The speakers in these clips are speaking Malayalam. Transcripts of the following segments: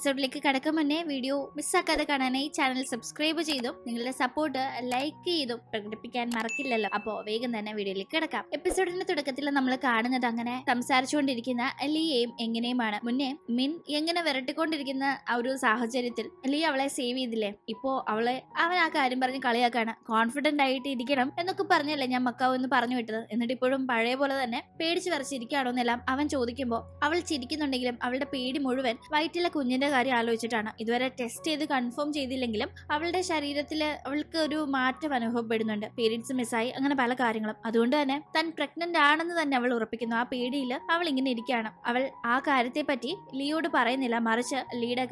എപ്പിസോഡിലേക്ക് കടക്കും മുന്നേ വീഡിയോ മിസ്സാക്കാതെ കാണാനായി ചാനൽ സബ്സ്ക്രൈബ് ചെയ്തും നിങ്ങളുടെ സപ്പോർട്ട് ലൈക്ക് ചെയ്തും പ്രകടിപ്പിക്കാൻ മറക്കില്ലല്ലോ അപ്പോൾ വേഗം തന്നെ വീഡിയോയിലേക്ക് കിടക്കാം എപ്പിസോഡിന്റെ തുടക്കത്തിൽ നമ്മൾ കാണുന്നത് അങ്ങനെ സംസാരിച്ചുകൊണ്ടിരിക്കുന്ന ലിയയും എങ്ങനെയുമാണ് മുന്നേ മിൻ എങ്ങനെ വിരട്ടിക്കൊണ്ടിരിക്കുന്ന ആ ഒരു സാഹചര്യത്തിൽ ലിയ അവളെ സേവ് ചെയ്തില്ലേ ഇപ്പോ അവളെ അവൻ ആ കാര്യം പറഞ്ഞ് കളിയാക്കാണ് കോൺഫിഡന്റ് ആയിട്ട് ഇരിക്കണം എന്നൊക്കെ പറഞ്ഞല്ലേ ഞാൻ മക്കാവ് എന്ന് പറഞ്ഞു വിട്ടത് എന്നിട്ട് ഇപ്പോഴും പഴയ പോലെ തന്നെ പേടിച്ചു വരച്ചിരിക്കുകയാണോ എന്നെല്ലാം അവൻ ചോദിക്കുമ്പോൾ അവൾ ചിരിക്കുന്നുണ്ടെങ്കിലും അവളുടെ പേടി മുഴുവൻ വയറ്റിലെ കുഞ്ഞിന്റെ കാര്യം ആലോചിച്ചിട്ടാണ് ഇതുവരെ ടെസ്റ്റ് ചെയ്ത് കൺഫേം ചെയ്തില്ലെങ്കിലും അവളുടെ ശരീരത്തിൽ അവൾക്ക് ഒരു മാറ്റം അനുഭവപ്പെടുന്നുണ്ട് പീരീഡ്സ് മിസ്സായി അങ്ങനെ പല കാര്യങ്ങളും അതുകൊണ്ട് തന്നെ താൻ പ്രഗ്നന്റ് ആണെന്ന് തന്നെ അവൾ ഉറപ്പിക്കുന്നു ആ പേടിയിൽ അവൾ ഇങ്ങനെ ഇരിക്കുകയാണ് അവൾ ആ കാര്യത്തെപ്പറ്റി ലീയോട് പറയുന്നില്ല മറിച്ച് ലീയുടെ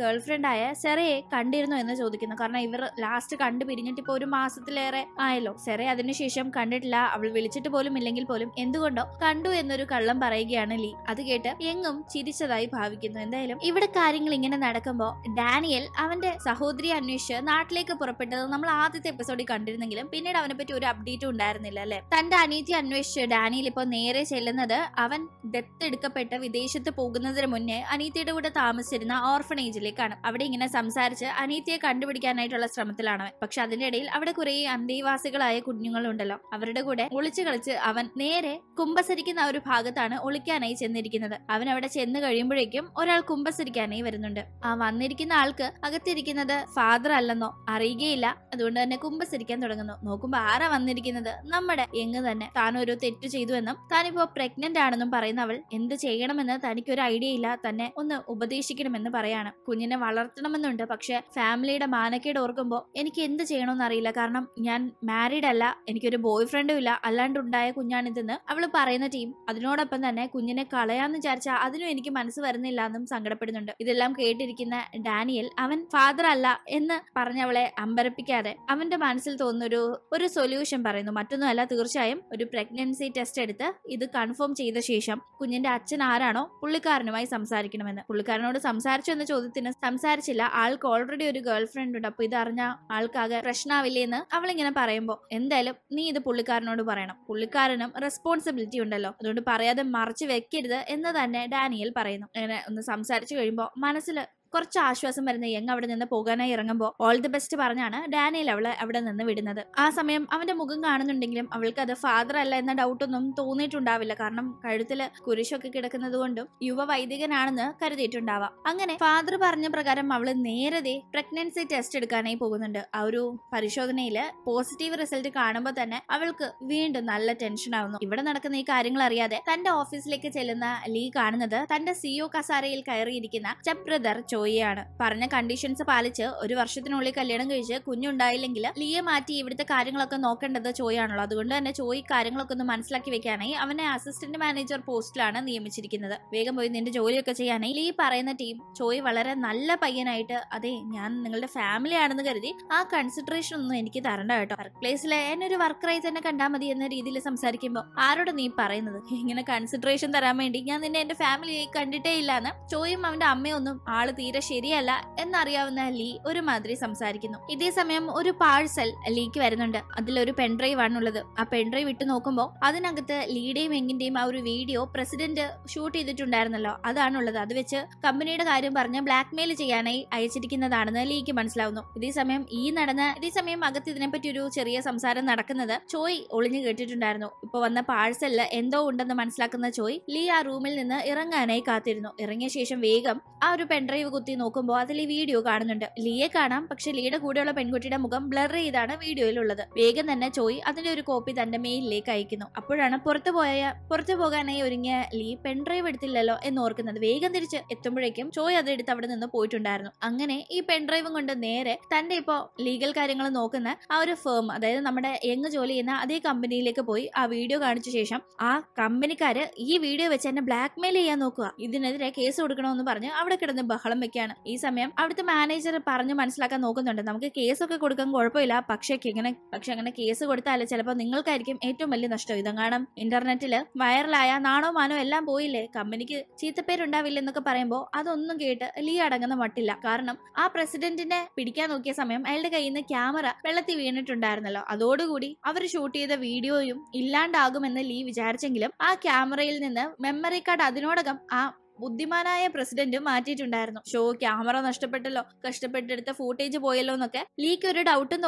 ആയ സെറയെ കണ്ടിരുന്നു എന്ന് ചോദിക്കുന്നു കാരണം ഇവർ ലാസ്റ്റ് കണ്ടു പിരിഞ്ഞിട്ട് ഇപ്പോൾ ഒരു മാസത്തിലേറെ ആയല്ലോ സെറെ അതിനുശേഷം കണ്ടിട്ടില്ല അവൾ വിളിച്ചിട്ട് പോലും ഇല്ലെങ്കിൽ പോലും എന്തുകൊണ്ടോ കണ്ടു എന്നൊരു കള്ളം പറയുകയാണ് ലീ അത് കേട്ട് എങ്ങും ചിരിച്ചതായി ഭാവിക്കുന്നു എന്തായാലും ഇവിടെ കാര്യങ്ങൾ ഇങ്ങനെ നടക്കുമ്പോൾ ഡാനിയൽ അവൻ്റെ സഹോദരി അന്വേഷിച്ച് നാട്ടിലേക്ക് പുറപ്പെട്ടത് നമ്മൾ ആദ്യത്തെ എപ്പിസോഡിൽ കണ്ടിരുന്നെങ്കിലും പിന്നീട് അവനെ പറ്റി ഒരു അപ്ഡേറ്റും ഉണ്ടായിരുന്നില്ല അല്ലെ തന്റെ അനീതി അന്വേഷിച്ച് ഡാനിയൽ ഇപ്പോൾ നേരെ ചെല്ലുന്നത് അവൻ ദത്തെടുക്കപ്പെട്ട് വിദേശത്ത് പോകുന്നതിന് മുന്നേ അനീതിയുടെ കൂടെ താമസിച്ചിരുന്ന ഓർഫണേജിലേക്കാണ് അവിടെ ഇങ്ങനെ സംസാരിച്ച് അനീതിയെ കണ്ടുപിടിക്കാനായിട്ടുള്ള ശ്രമത്തിലാണ് പക്ഷെ അതിന്റെ ഇടയിൽ അവിടെ കുറെ അന്തേവാസികളായ കുഞ്ഞുങ്ങളുണ്ടല്ലോ അവരുടെ കൂടെ ഒളിച്ചു കളിച്ച് അവൻ നേരെ കുമ്പസരിക്കുന്ന ഒരു ഭാഗത്താണ് ഒളിക്കാനായി ചെന്നിരിക്കുന്നത് അവൻ അവിടെ ചെന്ന് കഴിയുമ്പോഴേക്കും ഒരാൾ കുമ്പസരിക്കാനായി വരുന്നുണ്ട് ആ വന്നിരിക്കുന്ന ആൾക്ക് അകത്തിരിക്കുന്നത് ഫാദർ അല്ലെന്നോ അറിയുകയില്ല അതുകൊണ്ട് തന്നെ കുമ്പസരിക്കാൻ തുടങ്ങുന്നു നോക്കുമ്പോ ആരാ വന്നിരിക്കുന്നത് നമ്മുടെ എങ്ങ് തന്നെ താൻ ഒരു തെറ്റ് ചെയ്തുവെന്നും താനിപ്പോ പ്രഗ്നന്റ് ആണെന്നും പറയുന്ന അവൾ എന്ത് ചെയ്യണമെന്ന് തനിക്ക് ഒരു ഐഡിയ ഇല്ല തന്നെ ഒന്ന് ഉപദേശിക്കണമെന്ന് പറയാണ് കുഞ്ഞിനെ വളർത്തണമെന്നുണ്ട് പക്ഷെ ഫാമിലിയുടെ മാനക്കേട് ഓർക്കുമ്പോൾ എനിക്ക് എന്ത് ചെയ്യണമെന്ന് അറിയില്ല കാരണം ഞാൻ മാരീഡ് അല്ല എനിക്കൊരു ബോയ് ഫ്രണ്ടും ഇല്ല ഉണ്ടായ കുഞ്ഞാണിതെന്ന് അവൾ പറയുന്ന ടീം അതിനോടൊപ്പം തന്നെ കുഞ്ഞിനെ കളയാന്ന് വിചാരിച്ചാൽ അതിനും എനിക്ക് മനസ്സ് വരുന്നില്ല എന്നും സങ്കടപ്പെടുന്നുണ്ട് ഇതെല്ലാം കേട്ടി വീട്ടിലിരിക്കുന്ന ഡാനിയൽ അവൻ ഫാദർ അല്ല എന്ന് പറഞ്ഞവളെ അമ്പരപ്പിക്കാതെ അവന്റെ മനസ്സിൽ തോന്നുന്നൊരു ഒരു സൊല്യൂഷൻ പറയുന്നു മറ്റൊന്നുമല്ല തീർച്ചയായും ഒരു പ്രഗ്നൻസി ടെസ്റ്റ് എടുത്ത് ഇത് കൺഫേം ചെയ്ത ശേഷം കുഞ്ഞിന്റെ അച്ഛൻ ആരാണോ പുള്ളിക്കാരനുമായി സംസാരിക്കണമെന്ന് പുള്ളിക്കാരനോട് സംസാരിച്ചു എന്ന ചോദ്യത്തിന് സംസാരിച്ചില്ല ആൾക്ക് ഓൾറെഡി ഒരു ഗേൾ ഫ്രണ്ട് ഉണ്ട് അപ്പൊ ഇത് അറിഞ്ഞ ആൾക്കാകെ പ്രശ്നാവില്ലേ എന്ന് അവളിങ്ങനെ പറയുമ്പോൾ എന്തായാലും നീ ഇത് പുള്ളിക്കാരനോട് പറയണം പുള്ളിക്കാരനും റെസ്പോൺസിബിലിറ്റി ഉണ്ടല്ലോ അതുകൊണ്ട് പറയാതെ മറച്ചു വെക്കരുത് എന്ന് തന്നെ ഡാനിയൽ പറയുന്നു അങ്ങനെ ഒന്ന് സംസാരിച്ചു കഴിയുമ്പോൾ മനസ്സിൽ കുറച്ച് ആശ്വാസം വരുന്ന യങ് അവിടെ നിന്ന് പോകാനായി ഇറങ്ങുമ്പോൾ ഓൾ ദി ബെസ്റ്റ് പറഞ്ഞാണ് ഡാനിയൽ അവളെ അവിടെ നിന്ന് വിടുന്നത് ആ സമയം അവന്റെ മുഖം കാണുന്നുണ്ടെങ്കിലും അവൾക്ക് അത് ഫാദർ അല്ല എന്ന ഡൗട്ടൊന്നും തോന്നിയിട്ടുണ്ടാവില്ല കാരണം കഴുത്തില് കുരിശൊക്കെ കിടക്കുന്നത് കൊണ്ടും യുവ വൈദികനാണെന്ന് കരുതിയിട്ടുണ്ടാവാം അങ്ങനെ ഫാദർ പറഞ്ഞ പ്രകാരം അവൾ നേരത്തെ പ്രഗ്നൻസി ടെസ്റ്റ് എടുക്കാനായി പോകുന്നുണ്ട് ആ ഒരു പരിശോധനയിൽ പോസിറ്റീവ് റിസൾട്ട് കാണുമ്പോൾ തന്നെ അവൾക്ക് വീണ്ടും നല്ല ടെൻഷൻ ആവുന്നു ഇവിടെ നടക്കുന്ന ഈ കാര്യങ്ങൾ അറിയാതെ തന്റെ ഓഫീസിലേക്ക് ചെല്ലുന്ന ലീ കാണുന്നത് തന്റെ സിഒ കസാരയിൽ കയറിയിരിക്കുന്ന ചപ്രദർ ചോ ഷോയിയാണ് പറഞ്ഞ കണ്ടീഷൻസ് പാലിച്ച് ഒരു വർഷത്തിനുള്ളിൽ കല്യാണം കഴിച്ച് കുഞ്ഞുണ്ടായില്ലെങ്കിൽ ലിയെ മാറ്റി ഇവിടുത്തെ കാര്യങ്ങളൊക്കെ നോക്കേണ്ടത് ചോയാണല്ലോ അതുകൊണ്ട് തന്നെ ചോയി കാര്യങ്ങളൊക്കെ ഒന്ന് മനസ്സിലാക്കി വെക്കാനായി അവനെ അസിസ്റ്റന്റ് മാനേജർ പോസ്റ്റിലാണ് നിയമിച്ചിരിക്കുന്നത് വേഗം പോയി നിന്റെ ജോലിയൊക്കെ ചെയ്യാനായി ലീ പറയുന്ന ടീം ചോയി വളരെ നല്ല പയ്യനായിട്ട് അതെ ഞാൻ നിങ്ങളുടെ ഫാമിലി ആണെന്ന് കരുതി ആ കൺസിഡറേഷൻ ഒന്നും എനിക്ക് തരണ്ട കേട്ടോ വർക്ക് പ്ലേസിലെ എന്നെ ഒരു വർക്കറായി തന്നെ കണ്ടാൽ മതി എന്ന രീതിയിൽ സംസാരിക്കുമ്പോൾ ആരോട് നീ പറയുന്നത് ഇങ്ങനെ കൺസിഡറേഷൻ തരാൻ വേണ്ടി ഞാൻ നിന്നെ എന്റെ ഫാമിലി കണ്ടിട്ടേ ഇല്ലാന്ന് ചോയും അവന്റെ അമ്മയൊന്നും ആള് തീരെ ശരിയല്ല എന്നറിയാവുന്ന ലീ ഒരുമാതിരി സംസാരിക്കുന്നു ഇതേ സമയം ഒരു പാഴ്സൽ ലീക്ക് വരുന്നുണ്ട് അതിലൊരു പെൺഡ്രൈവ് ആണുള്ളത് ആ പെൺഡ്രൈവ് ഇട്ട് നോക്കുമ്പോൾ അതിനകത്ത് ലീയുടെയും എങ്ങിന്റെയും ആ ഒരു വീഡിയോ പ്രസിഡന്റ് ഷൂട്ട് ചെയ്തിട്ടുണ്ടായിരുന്നല്ലോ അതാണുള്ളത് അത് വെച്ച് കമ്പനിയുടെ കാര്യം പറഞ്ഞ് ബ്ലാക്ക് മെയിൽ ചെയ്യാനായി അയച്ചിരിക്കുന്നതാണെന്ന് ലീക്ക് മനസ്സിലാവുന്നു ഇതേ സമയം ഈ നടന്ന ഇതേ സമയം അകത്ത് ഇതിനെപ്പറ്റി ഒരു ചെറിയ സംസാരം നടക്കുന്നത് ചോയ് ഒളിഞ്ഞു കേട്ടിട്ടുണ്ടായിരുന്നു ഇപ്പൊ വന്ന പാഴ്സല് എന്തോ ഉണ്ടെന്ന് മനസ്സിലാക്കുന്ന ചോയ് ലീ ആ റൂമിൽ നിന്ന് ഇറങ്ങാനായി കാത്തിരുന്നു ഇറങ്ങിയ ശേഷം വേഗം ആ ഒരു പെൺഡ്രൈവ് കുത്തി നോക്കുമ്പോൾ അതിൽ ഈ വീഡിയോ കാണുന്നുണ്ട് ലിയെ കാണാം പക്ഷെ ലിയുടെ കൂടെയുള്ള പെൺകുട്ടിയുടെ മുഖം ബ്ലർ ചെയ്താണ് വീഡിയോയിലുള്ളത് വേഗം തന്നെ ചോയി അതിന്റെ ഒരു കോപ്പി തന്റെ മെയിലിലേക്ക് അയക്കുന്നു അപ്പോഴാണ് പുറത്തു പോയ പുറത്തു പോകാനായി ഒരുങ്ങിയ ലീ പെൺഡ്രൈവ് എടുത്തില്ലല്ലോ എന്ന് ഓർക്കുന്നത് വേഗം തിരിച്ച് എത്തുമ്പോഴേക്കും ചോയ് അതെടുത്ത് അവിടെ നിന്ന് പോയിട്ടുണ്ടായിരുന്നു അങ്ങനെ ഈ പെൺഡ്രൈവും കൊണ്ട് നേരെ തന്റെ ഇപ്പോ ലീഗൽ കാര്യങ്ങൾ നോക്കുന്ന ആ ഒരു ഫേം അതായത് നമ്മുടെ യങ് ജോലി ചെയ്യുന്ന അതേ കമ്പനിയിലേക്ക് പോയി ആ വീഡിയോ കാണിച്ച ശേഷം ആ കമ്പനിക്കാര് ഈ വീഡിയോ വെച്ച് എന്നെ ബ്ലാക്ക്മെയിൽ ചെയ്യാൻ നോക്കുക ഇതിനെതിരെ കേസ് കൊടുക്കണമെന്ന് പറഞ്ഞ് അവിടെ കിടന്ന് ബഹളം വിളിക്കുകയാണ് ഈ സമയം അവിടുത്തെ മാനേജർ പറഞ്ഞു മനസ്സിലാക്കാൻ നോക്കുന്നുണ്ട് നമുക്ക് കേസൊക്കെ കൊടുക്കാൻ കുഴപ്പമില്ല പക്ഷേ ഇങ്ങനെ പക്ഷെ അങ്ങനെ കേസ് കൊടുത്താല് ചിലപ്പോൾ നിങ്ങൾക്കായിരിക്കും ഏറ്റവും വലിയ നഷ്ടം കാണാം ഇന്റർനെറ്റിൽ വൈറലായ നാണോ മാനോ എല്ലാം പോയില്ലേ കമ്പനിക്ക് ചീത്തപ്പേരുണ്ടാവില്ല എന്നൊക്കെ പറയുമ്പോൾ അതൊന്നും കേട്ട് ലീ അടങ്ങുന്ന മട്ടില്ല കാരണം ആ പ്രസിഡന്റിനെ പിടിക്കാൻ നോക്കിയ സമയം അയാളുടെ കയ്യിൽ നിന്ന് ക്യാമറ വെള്ളത്തിൽ വീണിട്ടുണ്ടായിരുന്നല്ലോ അതോടുകൂടി അവർ ഷൂട്ട് ചെയ്ത വീഡിയോയും ഇല്ലാണ്ടാകുമെന്ന് ലീ വിചാരിച്ചെങ്കിലും ആ ക്യാമറയിൽ നിന്ന് മെമ്മറി കാർഡ് അതിനോടകം ആ ബുദ്ധിമാനായ പ്രസിഡന്റും മാറ്റിയിട്ടുണ്ടായിരുന്നു ഷോ ക്യാമറ നഷ്ടപ്പെട്ടല്ലോ കഷ്ടപ്പെട്ടെടുത്ത ഫൂട്ടേജ് പോയല്ലോ എന്നൊക്കെ ലീക്ക് ഒരു ഡൗട്ടും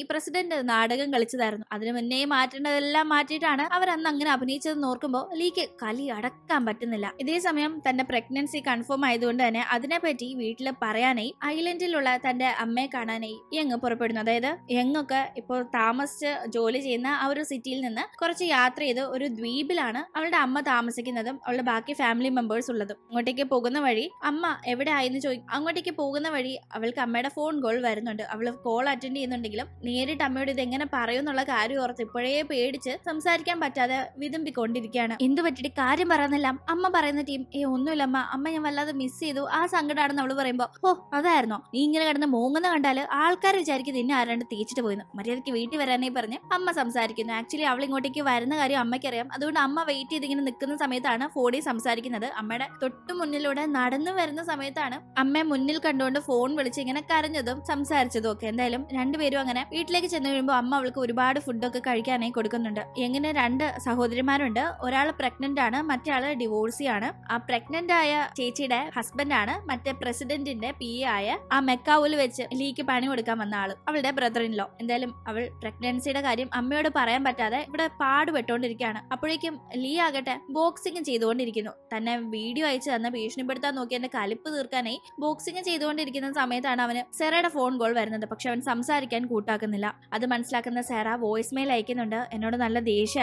ഈ പ്രസിഡന്റ് നാടകം കളിച്ചതായിരുന്നു അതിന് മുന്നേ മാറ്റേണ്ടതെല്ലാം മാറ്റിയിട്ടാണ് അവർ അന്ന് അങ്ങനെ അഭിനയിച്ചത് നോർക്കുമ്പോൾ ലീക്ക് കലി അടക്കാൻ പറ്റുന്നില്ല ഇതേ സമയം തന്റെ പ്രഗ്നൻസി കൺഫേം ആയതുകൊണ്ട് തന്നെ അതിനെപ്പറ്റി വീട്ടിൽ പറയാനായി ഐലൻഡിലുള്ള തന്റെ അമ്മയെ കാണാനായി യങ് പുറപ്പെടുന്നു അതായത് യങ്ങൊക്കെ ഇപ്പോൾ താമസിച്ച് ജോലി ചെയ്യുന്ന ആ ഒരു സിറ്റിയിൽ നിന്ന് കുറച്ച് യാത്ര ചെയ്ത് ഒരു ദ്വീപിലാണ് അവളുടെ അമ്മ താമസിക്കുന്നതും അവളുടെ ബാക്കി ഫാമിലി മെമ്പേഴ്സ് ഉള്ളത് അങ്ങോട്ടേക്ക് പോകുന്ന വഴി അമ്മ എവിടെ ആയെന്ന് ചോദി അങ്ങോട്ടേക്ക് പോകുന്ന വഴി അവൾക്ക് അമ്മയുടെ ഫോൺ കോൾ വരുന്നുണ്ട് അവൾ കോൾ അറ്റൻഡ് ചെയ്യുന്നുണ്ടെങ്കിലും നേരിട്ട് അമ്മയോട് ഇത് എങ്ങനെ എന്നുള്ള കാര്യം ഓർത്ത് ഇപ്പോഴേ പേടിച്ച് സംസാരിക്കാൻ പറ്റാതെ വിതുമ്പിക്കൊണ്ടിരിക്കുകയാണ് എന്തു പറ്റിയിട്ട് കാര്യം പറയുന്നില്ല അമ്മ പറയുന്ന ടീം ഏ ഒന്നുമില്ല അമ്മ അമ്മ ഞാൻ വല്ലാതെ മിസ് ചെയ്തു ആ സങ്കടമാണെന്ന് അവള് പറയുമ്പോൾ ഓ അതായിരുന്നോ നീ ഇങ്ങനെ കിടന്ന് മൂങ്ങുന്ന കണ്ടാൽ ആൾക്കാർ വിചാരിക്കും നിന്നെ ആരാണ്ട് തേച്ചിട്ട് പോയിന്ന് മര്യാദയ്ക്ക് വീട്ടിൽ വരാനേ പറഞ്ഞ് അമ്മ സംസാരിക്കുന്നു ആക്ച്വലി അവൾ ഇങ്ങോട്ടേക്ക് വരുന്ന കാര്യം അമ്മയ്ക്കറിയാം അതുകൊണ്ട് അമ്മ വെയിറ്റ് ചെയ്തിങ്ങനെ നിൽക്കുന്ന സമയത്താണ് ഫോണിൽ സംസാരിക്കുന്നത് അമ്മയുടെ തൊട്ടു മുന്നിലൂടെ നടന്നു വരുന്ന സമയത്താണ് അമ്മ മുന്നിൽ കണ്ടുകൊണ്ട് ഫോൺ വിളിച്ച് ഇങ്ങനെ കരഞ്ഞതും സംസാരിച്ചതും ഒക്കെ എന്തായാലും രണ്ടുപേരും അങ്ങനെ വീട്ടിലേക്ക് ചെന്ന് കഴിയുമ്പോൾ അമ്മ അവൾക്ക് ഒരുപാട് ഫുഡൊക്കെ കഴിക്കാനായി കൊടുക്കുന്നുണ്ട് എങ്ങനെ രണ്ട് സഹോദരിമാരുണ്ട് ഒരാൾ പ്രഗ്നന്റ് ആണ് ഡിവോഴ്സി ഡിവോഴ്സിയാണ് ആ പ്രഗ്നന്റ് ആയ ചേച്ചിയുടെ ഹസ്ബൻഡ് ആണ് മറ്റേ പ്രസിഡന്റിന്റെ പി എ ആയ ആ മെക്കാവൂല് വെച്ച് ലീക്ക് പണി കൊടുക്കാൻ വന്ന ആള് അവളുടെ ബ്രദർ ഇൻ ലോ എന്തായാലും അവൾ പ്രഗ്നൻസിയുടെ കാര്യം അമ്മയോട് പറയാൻ പറ്റാതെ ഇവിടെ പാടുപെട്ടുകൊണ്ടിരിക്കുകയാണ് അപ്പോഴേക്കും ലീ ആകട്ടെ ബോക്സിംഗ് ചെയ്തുകൊണ്ടിരിക്കുന്നു തന്നെ വീഡിയോ വീഡിയോ അയച്ചു തന്ന ഭീഷണിപ്പെടുത്താൻ നോക്കി എന്റെ കലിപ്പ് തീർക്കാനായി ബോക്സിംഗ് ചെയ്തുകൊണ്ടിരിക്കുന്ന സമയത്താണ് അവന് സെറയുടെ ഫോൺ കോൾ വരുന്നത് പക്ഷെ അവൻ സംസാരിക്കാൻ കൂട്ടാക്കുന്നില്ല അത് മനസ്സിലാക്കുന്ന സെറ വോയിസ് മെയിൽ അയക്കുന്നുണ്ട് എന്നോട് നല്ല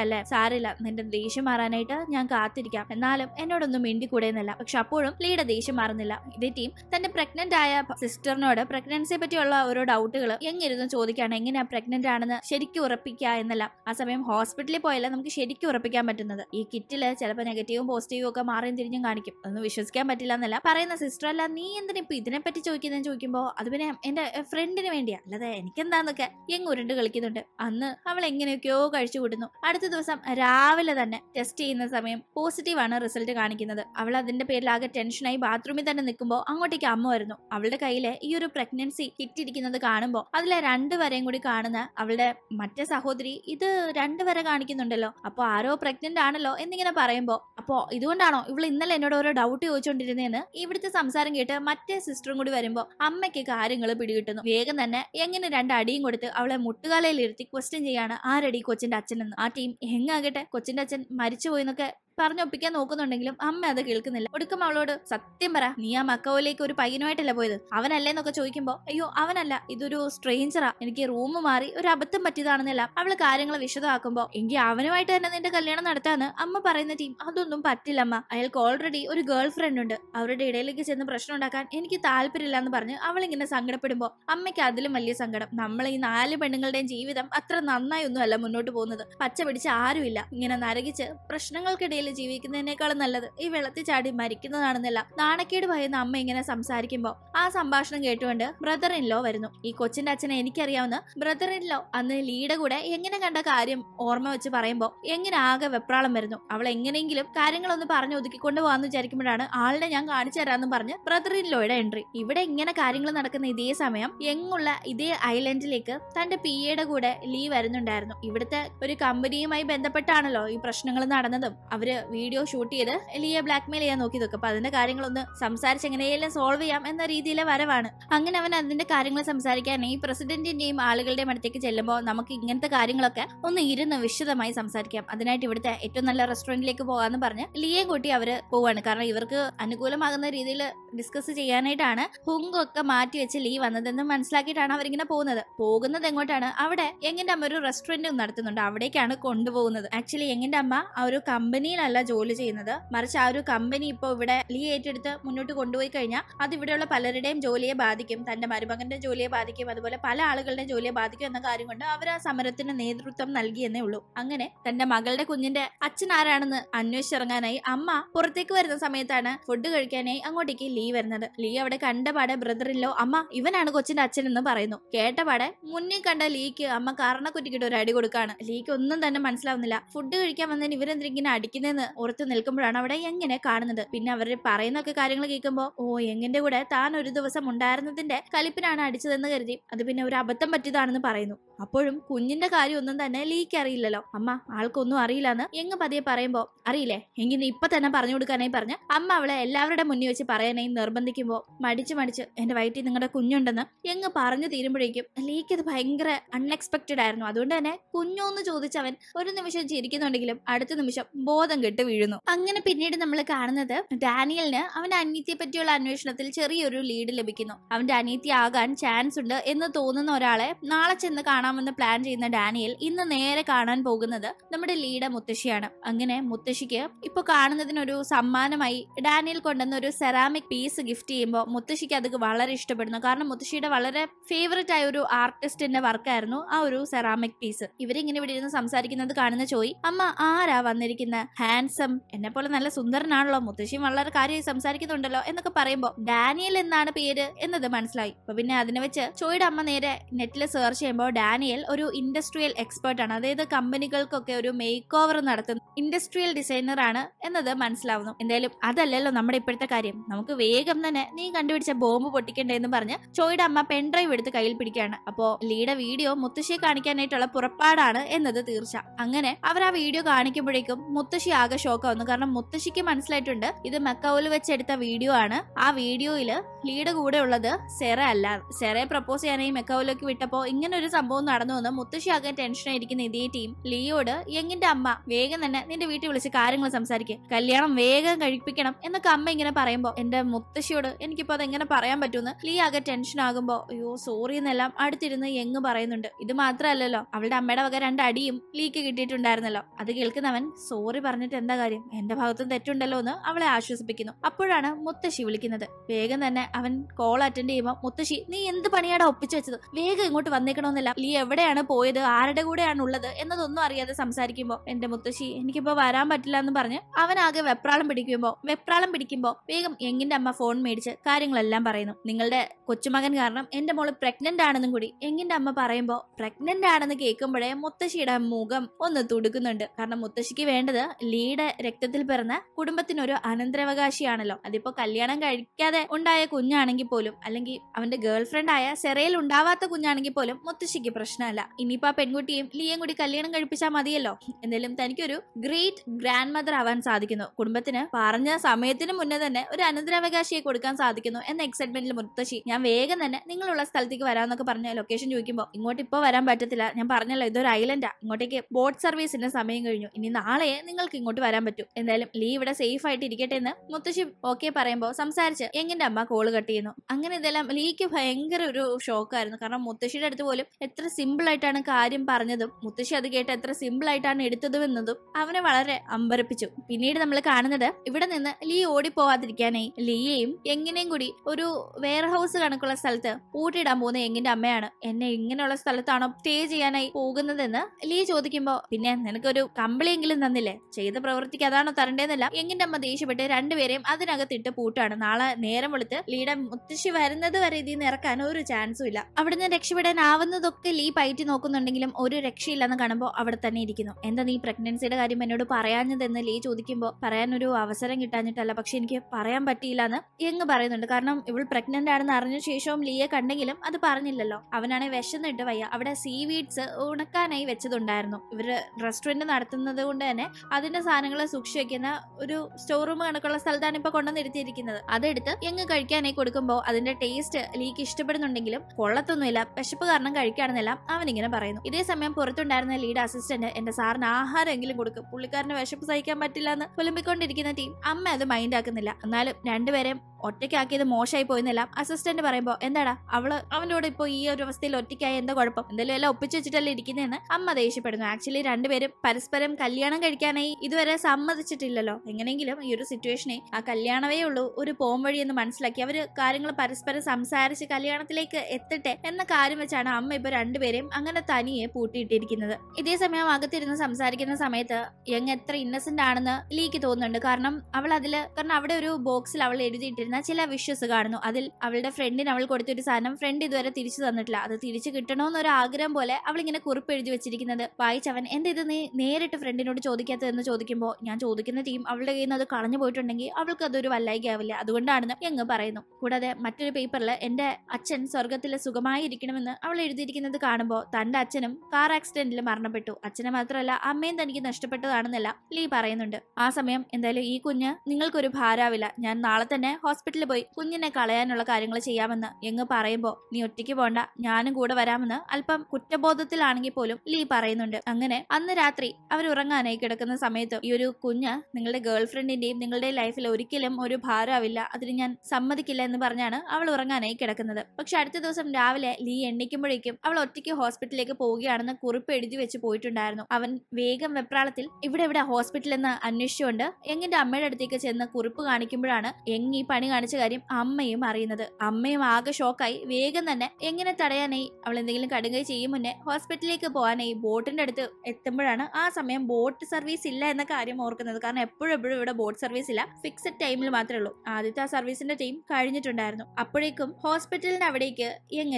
അല്ലേ സാരില്ല നിന്റെ ദേഷ്യം മാറാനായിട്ട് ഞാൻ കാത്തിരിക്കാം എന്നാലും എന്നോടൊന്നും മിണ്ടിക്കൂടെ എന്നല്ല പക്ഷെ അപ്പോഴും ലീഡ ദേഷ്യം മാറുന്നില്ല ഇതേ ടീം തന്റെ പ്രഗ്നന്റ് ആയ സിസ്റ്ററിനോട് പ്രഗ്നൻസിയെ പറ്റിയുള്ള ഓരോ ഡൗട്ടുകൾ എങ്ങിരുന്ന് ചോദിക്കാണ് എങ്ങനെയാ പ്രഗ്നന്റ് ആണെന്ന് ശരിക്കും ഉറപ്പിക്കുക എന്നല്ല ആ സമയം ഹോസ്പിറ്റലിൽ പോയാലേ നമുക്ക് ശരിക്കും ഉറപ്പിക്കാൻ പറ്റുന്നത് ഈ കിറ്റില് ചിലപ്പോൾ നെഗറ്റീവും പോസിറ്റീവും ഒക്കെ മാറിയും തിരിഞ്ഞും കാണിക്കും ചോദിക്കും അതൊന്നും വിശ്വസിക്കാൻ പറ്റില്ല എന്നല്ല പറയുന്ന സിസ്റ്റർ അല്ല നീ എന്തിനാ ഇപ്പൊ ഇതിനെപ്പറ്റി ചോദിക്കുന്നതെന്ന് ചോദിക്കുമ്പോൾ അത് പിന്നെ എന്റെ ഫ്രണ്ടിന് വേണ്ടിയാ അല്ലാതെ എന്താന്നൊക്കെ എങ്ങ് ഉരുണ്ട് കളിക്കുന്നുണ്ട് അന്ന് അവൾ എങ്ങനെയൊക്കെയോ കഴിച്ചു കൂട്ടുന്നു അടുത്ത ദിവസം രാവിലെ തന്നെ ടെസ്റ്റ് ചെയ്യുന്ന സമയം പോസിറ്റീവ് ആണ് റിസൾട്ട് കാണിക്കുന്നത് അവൾ അതിന്റെ പേരിൽ ആകെ ടെൻഷനായി ബാത്റൂമിൽ തന്നെ നിൽക്കുമ്പോൾ അങ്ങോട്ടേക്ക് അമ്മ വരുന്നു അവളുടെ കയ്യിലെ ഈ ഒരു പ്രഗ്നൻസി കിട്ടിയിരിക്കുന്നത് കാണുമ്പോൾ അതിലെ രണ്ട് വരയും കൂടി കാണുന്ന അവളുടെ മറ്റേ സഹോദരി ഇത് രണ്ട് വര കാണിക്കുന്നുണ്ടല്ലോ അപ്പോൾ ആരോ പ്രഗ്നന്റ് ആണല്ലോ എന്നിങ്ങനെ പറയുമ്പോൾ അപ്പോൾ ഇതുകൊണ്ടാണോ ഇവൾ ഇന്നലെ എന്നോട് ഓരോ ഡൗട്ട് ചോദിച്ചോണ്ടിരുന്നേന്ന് ഇവിടുത്തെ സംസാരം കേട്ട് മറ്റേ സിസ്റ്ററും കൂടി വരുമ്പോൾ അമ്മയ്ക്ക് കാര്യങ്ങൾ പിടികിട്ടുന്നു വേഗം തന്നെ എങ്ങനെ അടിയും കൊടുത്ത് അവളെ ഇരുത്തി ക്വസ്റ്റ്യൻ ചെയ്യാണ് ആരടി കൊച്ചിന്റെ അച്ഛനെന്ന് ആ ടീം എങ്ങാകട്ടെ കൊച്ചിന്റെ അച്ഛൻ മരിച്ചുപോയെന്നൊക്കെ പറഞ്ഞൊപ്പിക്കാൻ നോക്കുന്നുണ്ടെങ്കിലും അമ്മ അത് കേൾക്കുന്നില്ല ഒടുക്കം അവളോട് സത്യം പറ നീ ആ മക്കോയിലേക്ക് ഒരു പയ്യനുമായിട്ടല്ല പോയത് അവനല്ലേന്നൊക്കെ ചോദിക്കുമ്പോൾ അയ്യോ അവനല്ല ഇതൊരു സ്ട്രേഞ്ചറാ എനിക്ക് റൂം മാറി ഒരു അബദ്ധം പറ്റിയതാണെന്നല്ല അവള് കാര്യങ്ങൾ വിശദമാക്കുമ്പോ എങ്കിൽ അവനുമായിട്ട് തന്നെ നിന്റെ കല്യാണം നടത്താന്ന് അമ്മ പറയുന്ന ടീം അതൊന്നും പറ്റില്ല അമ്മ അയാൾക്ക് ഓൾറെഡി ഒരു ഗേൾ ഫ്രണ്ട് ഉണ്ട് അവരുടെ ഇടയിലേക്ക് ചെന്ന് പ്രശ്നം ഉണ്ടാക്കാൻ എനിക്ക് താല്പര്യമില്ല എന്ന് പറഞ്ഞ് അവളിങ്ങനെ സങ്കടപ്പെടുമ്പോൾ അമ്മയ്ക്ക് അതിലും വലിയ സങ്കടം നമ്മൾ ഈ നാല് പെണ്ണുങ്ങളുടെയും ജീവിതം അത്ര നന്നായി ഒന്നുമല്ല മുന്നോട്ട് പോകുന്നത് പച്ച പിടിച്ച് ആരുമില്ല ഇങ്ങനെ നരകിച്ച് പ്രശ്നങ്ങൾക്കിടയിൽ അവസ്ഥയിൽ ജീവിക്കുന്നതിനേക്കാളും നല്ലത് ഈ വെള്ളത്തിൽ ചാടി മരിക്കുന്നതാണെന്നില്ല നാണക്കേട് ഭയന്ന് അമ്മ ഇങ്ങനെ സംസാരിക്കുമ്പോൾ ആ സംഭാഷണം കേട്ടുകൊണ്ട് ബ്രദർ ഇൻ ലോ വരുന്നു ഈ കൊച്ചിന്റെ അച്ഛനെ എനിക്കറിയാവുന്ന ബ്രദർ ഇൻ ലോ അന്ന് ലീയുടെ കൂടെ എങ്ങനെ കണ്ട കാര്യം ഓർമ്മ വെച്ച് പറയുമ്പോൾ എങ്ങനെ ആകെ വെപ്രാളം വരുന്നു അവൾ എങ്ങനെയെങ്കിലും കാര്യങ്ങളൊന്ന് പറഞ്ഞു ഒതുക്കിക്കൊണ്ട് പോകാമെന്ന് വിചാരിക്കുമ്പോഴാണ് ആളിനെ ഞാൻ കാണിച്ചു തരാമെന്ന് പറഞ്ഞ് ബ്രദർ ഇൻ ലോയുടെ എൻട്രി ഇവിടെ ഇങ്ങനെ കാര്യങ്ങൾ നടക്കുന്ന ഇതേ സമയം എങ്ങുള്ള ഇതേ ഐലൻഡിലേക്ക് തന്റെ പി എയുടെ കൂടെ ലീ വരുന്നുണ്ടായിരുന്നു ഇവിടുത്തെ ഒരു കമ്പനിയുമായി ബന്ധപ്പെട്ടാണല്ലോ ഈ പ്രശ്നങ്ങൾ നടന്നതും അവര് വീഡിയോ ഷൂട്ട് ചെയ്ത് എലിയെ ബ്ലാക്ക്മെയിൽ ചെയ്യാൻ നോക്കിയതൊക്കെ അപ്പൊ അതിന്റെ കാര്യങ്ങളൊന്ന് സംസാരിച്ച് എങ്ങനെയെല്ലാം സോൾവ് ചെയ്യാം എന്ന രീതിയിലെ വരവാണ് അങ്ങനെ അവൻ അതിന്റെ കാര്യങ്ങൾ സംസാരിക്കാൻ ഈ പ്രസിഡന്റിന്റെയും ആളുകളുടെയും അടുത്തേക്ക് ചെല്ലുമ്പോൾ നമുക്ക് ഇങ്ങനത്തെ കാര്യങ്ങളൊക്കെ ഒന്ന് ഇരുന്ന് വിശദമായി സംസാരിക്കാം അതിനായിട്ട് ഇവിടുത്തെ ഏറ്റവും നല്ല റെസ്റ്റോറന്റിലേക്ക് പോകാന്ന് പറഞ്ഞ് ലിയെ കൂട്ടി അവര് പോവാണ് കാരണം ഇവർക്ക് അനുകൂലമാകുന്ന രീതിയിൽ ഡിസ്കസ് ചെയ്യാനായിട്ടാണ് ഹുങ്ക് ഒക്കെ മാറ്റി വെച്ച് ലീ വന്നതെന്ന് മനസ്സിലാക്കിയിട്ടാണ് അവരിങ്ങനെ പോകുന്നത് പോകുന്നത് എങ്ങോട്ടാണ് അവിടെ എങ്ങനെ അമ്മ ഒരു റെസ്റ്റോറന്റ് നടത്തുന്നുണ്ട് അവിടേക്കാണ് കൊണ്ടുപോകുന്നത് ആക്ച്വലി എങ്ങനെ അമ്മ ആ ഒരു കമ്പനിയിൽ അല്ല ജോലി ചെയ്യുന്നത് മറിച്ച് ആ ഒരു കമ്പനി ഇപ്പോൾ ഇവിടെ ലീ ഏറ്റെടുത്ത് മുന്നോട്ട് കൊണ്ടുപോയി കഴിഞ്ഞാൽ അത് ഇവിടെയുള്ള പലരുടെയും ജോലിയെ ബാധിക്കും തന്റെ മരുമകന്റെ ജോലിയെ ബാധിക്കും അതുപോലെ പല ആളുകളുടെ ജോലിയെ ബാധിക്കും എന്ന കാര്യം കൊണ്ട് അവർ ആ സമരത്തിന് നേതൃത്വം നൽകിയെന്നേ ഉള്ളൂ അങ്ങനെ തന്റെ മകളുടെ കുഞ്ഞിന്റെ അച്ഛൻ ആരാണെന്ന് അന്വേഷിച്ചിറങ്ങാനായി അമ്മ പുറത്തേക്ക് വരുന്ന സമയത്താണ് ഫുഡ് കഴിക്കാനായി അങ്ങോട്ടേക്ക് ലീ വരുന്നത് ലീ അവിടെ കണ്ടപാടെ ബ്രദറിലോ അമ്മ ഇവനാണ് കൊച്ചിന്റെ അച്ഛൻ എന്ന് പറയുന്നു കേട്ടപാടെ മുന്നിൽ കണ്ട ലീക്ക് അമ്മ കാരണക്കുറ്റിക്കിട്ട് ഒരു അടി കൊടുക്കാണ് ലീക്ക് ഒന്നും തന്നെ മനസ്സിലാവുന്നില്ല ഫുഡ് കഴിക്കാൻ വന്നതിന് ഇവരെന്തിരിങ്ങനെ അടിക്കുന്നതെന്ന് എന്ന് ഓർത്തു നിൽക്കുമ്പോഴാണ് അവിടെ എങ്ങനെ കാണുന്നത് പിന്നെ അവർ പറയുന്നൊക്കെ കാര്യങ്ങൾ കേൾക്കുമ്പോൾ ഓ എങ്ങിന്റെ കൂടെ താൻ ഒരു ദിവസം ഉണ്ടായിരുന്നതിന്റെ കലിപ്പിനാണ് അടിച്ചതെന്ന് കരുതി അത് പിന്നെ ഒരു അബദ്ധം പറ്റിയതാണെന്ന് പറയുന്നു അപ്പോഴും കുഞ്ഞിന്റെ കാര്യം ഒന്നും തന്നെ ലീക്ക് അറിയില്ലല്ലോ അമ്മ ആൾക്കൊന്നും എന്ന് എങ്ങ് പതിയെ പറയുമ്പോൾ അറിയില്ലേ എങ്കിൽ ഇപ്പൊ തന്നെ പറഞ്ഞു കൊടുക്കാനായി പറഞ്ഞ് അമ്മ അവളെ എല്ലാവരുടെ മുന്നിൽ വെച്ച് പറയാനായി നിർബന്ധിക്കുമ്പോൾ മടിച്ച് മടിച്ച് എന്റെ വയറ്റിൽ നിങ്ങളുടെ കുഞ്ഞുണ്ടെന്ന് എങ്ങ് പറഞ്ഞു തീരുമ്പോഴേക്കും ലീക്ക് അത് ഭയങ്കര അൺഎക്സ്പെക്ടഡ് ആയിരുന്നു അതുകൊണ്ട് തന്നെ കുഞ്ഞോന്ന് ചോദിച്ചവൻ ഒരു നിമിഷം ചിരിക്കുന്നുണ്ടെങ്കിലും അടുത്ത നിമിഷം ബോധം കെട്ട് വീഴുന്നു അങ്ങനെ പിന്നീട് നമ്മൾ കാണുന്നത് ഡാനിയലിന് അവന്റെ അനീതിയെ പറ്റിയുള്ള അന്വേഷണത്തിൽ ചെറിയൊരു ലീഡ് ലഭിക്കുന്നു അവന്റെ അനീതി ആകാൻ ചാൻസ് ഉണ്ട് എന്ന് തോന്നുന്ന ഒരാളെ നാളെ ചെന്ന് കാണാമെന്ന് പ്ലാൻ ചെയ്യുന്ന ഡാനിയൽ ഇന്ന് നേരെ കാണാൻ പോകുന്നത് നമ്മുടെ ലീഡ മുത്തശ്ശിയാണ് അങ്ങനെ മുത്തശ്ശിക്ക് ഇപ്പൊ കാണുന്നതിനൊരു സമ്മാനമായി ഡാനിയൽ കൊണ്ടുവന്ന ഒരു സെറാമിക് പീസ് ഗിഫ്റ്റ് ചെയ്യുമ്പോൾ മുത്തശ്ശിക്ക് അത് വളരെ ഇഷ്ടപ്പെടുന്നു കാരണം മുത്തശ്ശിയുടെ വളരെ ഫേവറേറ്റ് ആയ ഒരു ആർട്ടിസ്റ്റിന്റെ വർക്കായിരുന്നു ആ ഒരു സെറാമിക് പീസ് ഇവരിങ്ങനെ ഇവിടെ ഇരുന്ന് സംസാരിക്കുന്നത് കാണുന്ന ചോയി അമ്മ ആരാ വന്നിരിക്കുന്ന ഹാ ഹാൻസം എന്നെ പോലെ നല്ല സുന്ദരനാണല്ലോ മുത്തശ്ശിയും വളരെ കാര്യമായി സംസാരിക്കുന്നുണ്ടല്ലോ എന്നൊക്കെ പറയുമ്പോൾ ഡാനിയൽ എന്നാണ് പേര് എന്നത് മനസ്സിലായി അപ്പൊ പിന്നെ അതിനെ വെച്ച് ചോയുടെ അമ്മ നേരെ നെറ്റിൽ സെർച്ച് ചെയ്യുമ്പോൾ ഡാനിയൽ ഒരു ഇൻഡസ്ട്രിയൽ എക്സ്പെർട്ട് ആണ് അതായത് കമ്പനികൾക്കൊക്കെ ഒരു മേക്ക് ഓവർ നടത്തുന്ന ഇൻഡസ്ട്രിയൽ ഡിസൈനർ ആണ് എന്നത് മനസ്സിലാവുന്നു എന്തായാലും അതല്ലല്ലോ നമ്മുടെ ഇപ്പോഴത്തെ കാര്യം നമുക്ക് വേഗം തന്നെ നീ കണ്ടുപിടിച്ച ബോംബ് എന്ന് പറഞ്ഞ് ചോയുടെ അമ്മ പെൻഡ്രൈവ് എടുത്ത് കയ്യിൽ പിടിക്കുകയാണ് അപ്പോ ലീയുടെ വീഡിയോ മുത്തശ്ശിയെ കാണിക്കാനായിട്ടുള്ള പുറപ്പാടാണ് എന്നത് തീർച്ച അങ്ങനെ അവർ ആ വീഡിയോ കാണിക്കുമ്പോഴേക്കും മുത്തശ്ശി ആകെ ഷോക്കാവുന്നു കാരണം മുത്തശ്ശിക്ക് മനസ്സിലായിട്ടുണ്ട് ഇത് മെക്കാവിൽ വെച്ചെടുത്ത വീഡിയോ ആണ് ആ വീഡിയോയിൽ ലീഡ് കൂടെ ഉള്ളത് സെറ അല്ല സെറയെ പ്രപ്പോസ് ചെയ്യാനായി മെക്കാവിലേക്ക് വിട്ടപ്പോൾ ഇങ്ങനെ ഒരു സംഭവം നടന്നു വന്ന് മുത്തശ്ശി ആകെ ടെൻഷനായിരിക്കുന്ന ഇതേ ടീം ലീയോട് എങ്ങിന്റെ അമ്മ വേഗം തന്നെ നിന്റെ വീട്ടിൽ വിളിച്ച് കാര്യങ്ങൾ സംസാരിക്കുക കല്യാണം വേഗം കഴിപ്പിക്കണം എന്നൊക്കെ അമ്മ ഇങ്ങനെ പറയുമ്പോ എന്റെ മുത്തശ്ശിയോട് എനിക്കിപ്പോ അതെങ്ങനെ പറയാൻ പറ്റുമെന്ന് ലീ ആകെ ടെൻഷൻ ആകുമ്പോൾ അയ്യോ സോറി എന്നെല്ലാം അടുത്തിരുന്ന് എങ്ങ് പറയുന്നുണ്ട് ഇത് മാത്രമല്ലല്ലോ അവളുടെ അമ്മയുടെ വക രണ്ടടിയും ലീക്ക് കിട്ടിയിട്ടുണ്ടായിരുന്നല്ലോ അത് കേൾക്കുന്നവൻ സോറി പറഞ്ഞ പറഞ്ഞിട്ട് എന്താ കാര്യം എന്റെ ഭാഗത്തും തെറ്റുണ്ടല്ലോ എന്ന് അവളെ ആശ്വസിപ്പിക്കുന്നു അപ്പോഴാണ് മുത്തശ്ശി വിളിക്കുന്നത് വേഗം തന്നെ അവൻ കോൾ അറ്റൻഡ് ചെയ്യുമ്പോൾ മുത്തശ്ശി നീ എന്ത് പണിയാടാ ഒപ്പിച്ചു വെച്ചത് വേഗം ഇങ്ങോട്ട് വന്നേക്കണമെന്നില്ല നീ എവിടെയാണ് പോയത് ആരുടെ കൂടെയാണ് ഉള്ളത് എന്നതൊന്നും അറിയാതെ സംസാരിക്കുമ്പോൾ എന്റെ മുത്തശ്ശി എനിക്കിപ്പോ വരാൻ പറ്റില്ല എന്ന് പറഞ്ഞ് അവൻ ആകെ വെപ്രാളം പിടിക്കുമ്പോൾ വെപ്രാളം പിടിക്കുമ്പോൾ വേഗം എങ്ങിന്റെ അമ്മ ഫോൺ മേടിച്ച് കാര്യങ്ങളെല്ലാം പറയുന്നു നിങ്ങളുടെ കൊച്ചുമകൻ കാരണം എന്റെ മോള് പ്രഗ്നന്റ് ആണെന്നും കൂടി എങ്ങിന്റെ അമ്മ പറയുമ്പോൾ പ്രഗ്നന്റ് ആണെന്ന് കേൾക്കുമ്പോഴേ മുത്തശ്ശിയുടെ മുഖം ഒന്ന് തുടുക്കുന്നുണ്ട് കാരണം മുത്തശ്ശിക്ക് വേണ്ടത് ലീയുടെ രക്തത്തിൽ പിറന്ന കുടുംബത്തിനൊരു അനന്തരവകാശിയാണല്ലോ അതിപ്പോ കല്യാണം കഴിക്കാതെ ഉണ്ടായ കുഞ്ഞാണെങ്കിൽ പോലും അല്ലെങ്കിൽ അവന്റെ ഗേൾ ഫ്രണ്ട് ആയ സെറയിൽ ഉണ്ടാവാത്ത കുഞ്ഞാണെങ്കിൽ പോലും മുത്തശ്ശിക്ക് പ്രശ്നമല്ല ഇനിയിപ്പോ ആ പെൺകുട്ടിയും ലീയും കൂടി കല്യാണം കഴിപ്പിച്ചാൽ മതിയല്ലോ എന്തായാലും തനിക്കൊരു ഗ്രേറ്റ് ഗ്രാൻഡ് മദർ ആവാൻ സാധിക്കുന്നു കുടുംബത്തിന് പറഞ്ഞ സമയത്തിന് മുന്നേ തന്നെ ഒരു അനന്തരാവകാശിയെ കൊടുക്കാൻ സാധിക്കുന്നു എന്ന എക്സൈറ്റ്മെന്റിൽ മുത്തശ്ശി ഞാൻ വേഗം തന്നെ നിങ്ങളുള്ള സ്ഥലത്തേക്ക് വരാമെന്നൊക്കെ പറഞ്ഞ ലൊക്കേഷൻ ചോദിക്കുമ്പോൾ ഇങ്ങോട്ട് ഇപ്പോൾ വരാൻ പറ്റത്തില്ല ഞാൻ പറഞ്ഞല്ലോ ഇതൊരു ഐലൻഡാ ഇങ്ങോട്ടേക്ക് ബോട്ട് സർവീസിന്റെ സമയം കഴിഞ്ഞു ഇനി നാളെ നിങ്ങൾക്ക് ഇങ്ങോട്ട് വരാൻ പറ്റൂ എന്തായാലും ലീ ഇവിടെ സേഫ് ആയിട്ട് ഇരിക്കട്ടെ എന്ന് മുത്തശ്ശി ഓക്കെ പറയുമ്പോൾ സംസാരിച്ച് എങ്ങിന്റെ അമ്മ കോള് കട്ട് ചെയ്യുന്നു അങ്ങനെ ഇതെല്ലാം ലീക്ക് ഭയങ്കര ഒരു ഷോക്കായിരുന്നു കാരണം മുത്തശ്ശിയുടെ അടുത്ത് പോലും എത്ര സിമ്പിൾ ആയിട്ടാണ് കാര്യം പറഞ്ഞതും മുത്തശ്ശി അത് കേട്ട് എത്ര സിമ്പിൾ ആയിട്ടാണ് എടുത്തതും എന്നതും അവനെ വളരെ അമ്പരപ്പിച്ചു പിന്നീട് നമ്മൾ കാണുന്നത് ഇവിടെ നിന്ന് ലീ ഓടിപ്പോവാതിരിക്കാനായി ലീയെയും എങ്ങനെയും കൂടി ഒരു വെയർ ഹൗസ് കണക്കുള്ള സ്ഥലത്ത് പൂട്ടിയിടാൻ പോകുന്ന എങ്ങിന്റെ അമ്മയാണ് എന്നെ ഇങ്ങനെയുള്ള സ്ഥലത്താണോ സ്റ്റേ ചെയ്യാനായി പോകുന്നതെന്ന് ലീ ചോദിക്കുമ്പോൾ പിന്നെ നിനക്കൊരു കമ്പിളിയെങ്കിലും തന്നില്ലേ ചെയ്ത ചെയ്ത പ്രവൃത്തിക്ക് അതാണോ തരണ്ടേന്നല്ല അമ്മ ദേഷ്യപ്പെട്ട് രണ്ടുപേരെയും അതിനകത്തിട്ട് പൂട്ടാണ് നാളെ നേരം വിളിച്ച് ലീഡ മുത്തശ്ശി വരുന്നത് വരെ ഇതിൽ നിന്ന് ഒരു ചാൻസും ഇല്ല അവിടുന്ന് രക്ഷപ്പെടാൻ ആവുന്നതൊക്കെ ലീ പയറ്റി നോക്കുന്നുണ്ടെങ്കിലും ഒരു രക്ഷയില്ലെന്ന് കാണുമ്പോൾ അവിടെ തന്നെ ഇരിക്കുന്നു എന്താ നീ പ്രഗ്നൻസിയുടെ കാര്യം എന്നോട് പറയാഞ്ഞതെന്ന് ലീ ചോദിക്കുമ്പോൾ പറയാനൊരു അവസരം കിട്ടാഞ്ഞിട്ടല്ല പക്ഷെ എനിക്ക് പറയാൻ പറ്റിയില്ല എന്ന് എങ്ങ് പറയുന്നുണ്ട് കാരണം ഇവൾ പ്രഗ്നന്റ് ആണെന്ന് അറിഞ്ഞ ശേഷവും ലീയെ കണ്ടെങ്കിലും അത് പറഞ്ഞില്ലല്ലോ അവനാണെ വിശന്നിട്ട് വയ്യ അവിടെ സീ വീഡ്സ് ഉണക്കാനായി വെച്ചതുണ്ടായിരുന്നു ഇവര് റെസ്റ്റോറന്റ് നടത്തുന്നത് കൊണ്ട് തന്നെ അതിന്റെ സാധനങ്ങൾ സൂക്ഷിച്ചു വെക്കുന്ന ഒരു സ്റ്റോർ റൂം കണക്കുള്ള സ്ഥലത്താണ് ഇപ്പൊ കൊണ്ടുവന്നിരുത്തിയിരിക്കുന്നത് അതെടുത്ത് എങ്ങ് കഴിക്കാനായി കൊടുക്കുമ്പോൾ അതിന്റെ ടേസ്റ്റ് ലീക്ക് ഇഷ്ടപ്പെടുന്നുണ്ടെങ്കിലും കൊള്ളത്തൊന്നുമില്ല വിശപ്പ് കാരണം കഴിക്കുകയാണെന്നെല്ലാം അവൻ ഇങ്ങനെ പറയുന്നു ഇതേ സമയം പുറത്തുണ്ടായിരുന്ന ലീഡ് അസിസ്റ്റന്റ് എന്റെ സാറിന് ആഹാരമെങ്കിലും കൊടുക്കും പുള്ളിക്കാരന് വിശപ്പ് സഹിക്കാൻ പറ്റില്ല എന്ന് പുലമ്പിക്കൊണ്ടിരിക്കുന്ന ടീം അമ്മ അത് മൈൻഡ് ആക്കുന്നില്ല എന്നാലും രണ്ടുപേരെയും ഒറ്റയ്ക്കാക്കിയത് മോശമായി പോയെന്നെല്ലാം അസിസ്റ്റന്റ് പറയുമ്പോൾ എന്താടാ അവള് അവനോട് ഇപ്പൊ ഈ ഒരു അവസ്ഥയിൽ ഒറ്റയ്ക്കായ എന്താ കുഴപ്പം എന്തായാലും എല്ലാം ഒപ്പിച്ചു വെച്ചിട്ടല്ലേ ഇരിക്കുന്നതെന്ന് അമ്മ ദേഷ്യപ്പെടുന്നു ആക്ച്വലി രണ്ടുപേരും പരസ്പരം കല്യാണം കഴിക്കാനായി ഇതുവരെ സമ്മതിച്ചിട്ടില്ലല്ലോ എങ്ങനെയെങ്കിലും ഈ ഒരു സിറ്റുവേഷനെ ആ കല്യാണമേ ഉള്ളൂ ഒരു വഴി എന്ന് മനസ്സിലാക്കി അവര് കാര്യങ്ങൾ പരസ്പരം സംസാരിച്ച് കല്യാണത്തിലേക്ക് എത്തട്ടെ എന്ന കാര്യം വെച്ചാണ് അമ്മ ഇപ്പൊ രണ്ടുപേരെയും അങ്ങനെ തനിയെ പൂട്ടിയിട്ടിരിക്കുന്നത് ഇതേ സമയം അകത്തിരുന്ന് സംസാരിക്കുന്ന സമയത്ത് യങ് എത്ര ഇന്നസെന്റ് ആണെന്ന് ലീക്ക് തോന്നുന്നുണ്ട് കാരണം അവൾ അതില് കാരണം അവിടെ ഒരു ബോക്സിൽ അവൾ എഴുതിയിട്ടിരുന്ന വരുന്ന ചില വിഷസ് കാണുന്നു അതിൽ അവളുടെ ഫ്രണ്ടിന് അവൾ കൊടുത്തൊരു സാധനം ഫ്രണ്ട് ഇതുവരെ തിരിച്ചു തന്നിട്ടില്ല അത് തിരിച്ചു കിട്ടണമെന്നൊരു ആഗ്രഹം പോലെ അവൾ ഇങ്ങനെ കുറിപ്പ് എഴുതി വെച്ചിരിക്കുന്നത് വായിച്ചവൻ എന്താ ഇത് നീ നേരിട്ട് ഫ്രണ്ടിനോട് ചോദിക്കാത്തതെന്ന് ചോദിക്കുമ്പോൾ ഞാൻ ചോദിക്കുന്ന ടീം അവളുടെ കയ്യിൽ നിന്ന് അത് കളഞ്ഞു പോയിട്ടുണ്ടെങ്കിൽ അവൾക്ക് അതൊരു ആവില്ല അതുകൊണ്ടാണെന്ന് ഞങ്ങൾ പറയുന്നു കൂടാതെ മറ്റൊരു പേപ്പറിൽ എൻ്റെ അച്ഛൻ സ്വർഗത്തിലെ സുഖമായി ഇരിക്കണമെന്ന് അവൾ എഴുതിയിരിക്കുന്നത് കാണുമ്പോൾ തൻ്റെ അച്ഛനും കാർ ആക്സിഡന്റിൽ മരണപ്പെട്ടു അച്ഛനെ മാത്രമല്ല അമ്മയും തനിക്ക് നഷ്ടപ്പെട്ടതാണെന്നല്ല ലീ പറയുന്നുണ്ട് ആ സമയം എന്തായാലും ഈ കുഞ്ഞ് നിങ്ങൾക്കൊരു ഭാരാവില്ല ഞാൻ നാളെ തന്നെ ഹോസ്പിറ്റൽ ഹോസ്പിറ്റലിൽ പോയി കുഞ്ഞിനെ കളയാനുള്ള കാര്യങ്ങൾ ചെയ്യാമെന്ന് എങ്ങ് പറയുമ്പോ നീ ഒറ്റയ്ക്ക് പോണ്ട ഞാനും കൂടെ വരാമെന്ന് അല്പം കുറ്റബോധത്തിലാണെങ്കിൽ പോലും ലീ പറയുന്നുണ്ട് അങ്ങനെ അന്ന് രാത്രി അവർ ഉറങ്ങാനായി കിടക്കുന്ന സമയത്ത് ഈ ഒരു കുഞ്ഞ് നിങ്ങളുടെ ഗേൾ ഫ്രണ്ടിന്റെയും നിങ്ങളുടെ ലൈഫിൽ ഒരിക്കലും ഒരു ഭാരമാവില്ല അതിന് ഞാൻ സമ്മതിക്കില്ല എന്ന് പറഞ്ഞാണ് അവൾ ഉറങ്ങാനായി കിടക്കുന്നത് പക്ഷെ അടുത്ത ദിവസം രാവിലെ ലീ എണ്ണിക്കുമ്പോഴേക്കും അവൾ ഒറ്റയ്ക്ക് ഹോസ്പിറ്റലിലേക്ക് പോവുകയാണെന്ന് കുറിപ്പ് എഴുതി വെച്ച് പോയിട്ടുണ്ടായിരുന്നു അവൻ വേഗം വെപ്രാളത്തിൽ ഇവിടെ ഇവിടെ ഹോസ്പിറ്റലെന്ന് അന്വേഷിച്ചുകൊണ്ട് എങ്ങിന്റെ അമ്മയുടെ അടുത്തേക്ക് ചെന്ന് കുറിപ്പ് കാണിക്കുമ്പോഴാണ് എങ് ഈ പണി പണി കാണിച്ച കാര്യം അമ്മയും അറിയുന്നത് അമ്മയും ആകെ ഷോക്കായി വേഗം തന്നെ എങ്ങനെ തടയാനായി അവൾ എന്തെങ്കിലും കടുകൈ ചെയ്യും മുന്നേ ഹോസ്പിറ്റലിലേക്ക് പോകാനായി ബോട്ടിന്റെ അടുത്ത് എത്തുമ്പോഴാണ് ആ സമയം ബോട്ട് സർവീസ് ഇല്ല എന്ന കാര്യം ഓർക്കുന്നത് കാരണം എപ്പോഴും എപ്പോഴും ഇവിടെ ബോട്ട് സർവീസ് ഇല്ല ഫിക്സഡ് ടൈമിൽ മാത്രമേ ഉള്ളൂ ആദ്യത്തെ ആ സർവീസിന്റെ ടൈം കഴിഞ്ഞിട്ടുണ്ടായിരുന്നു അപ്പോഴേക്കും ഹോസ്പിറ്റലിന്റെ അവിടേക്ക്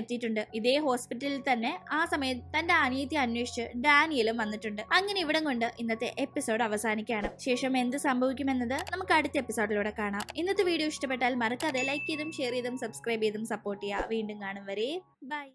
എത്തിയിട്ടുണ്ട് ഇതേ ഹോസ്പിറ്റലിൽ തന്നെ ആ സമയത്ത് തന്റെ അനീതി അന്വേഷിച്ച് ഡാനിയലും വന്നിട്ടുണ്ട് അങ്ങനെ ഇവിടം കൊണ്ട് ഇന്നത്തെ എപ്പിസോഡ് അവസാനിക്കുകയാണ് ശേഷം എന്ത് സംഭവിക്കുമെന്നത് നമുക്ക് അടുത്ത എപ്പിസോഡിലൂടെ കാണാം ഇന്നത്തെ വീഡിയോ ഇഷ്ടപ്പെട്ടു ഇഷ്ടപ്പെട്ടാൽ മറക്കാതെ ലൈക്ക് ചെയ്തും ഷെയർ ചെയ്തും സബ്സ്ക്രൈബ് ചെയ്തും സപ്പോർട്ട് ചെയ്യുക വീണ്ടും കാണും വരെ ബൈ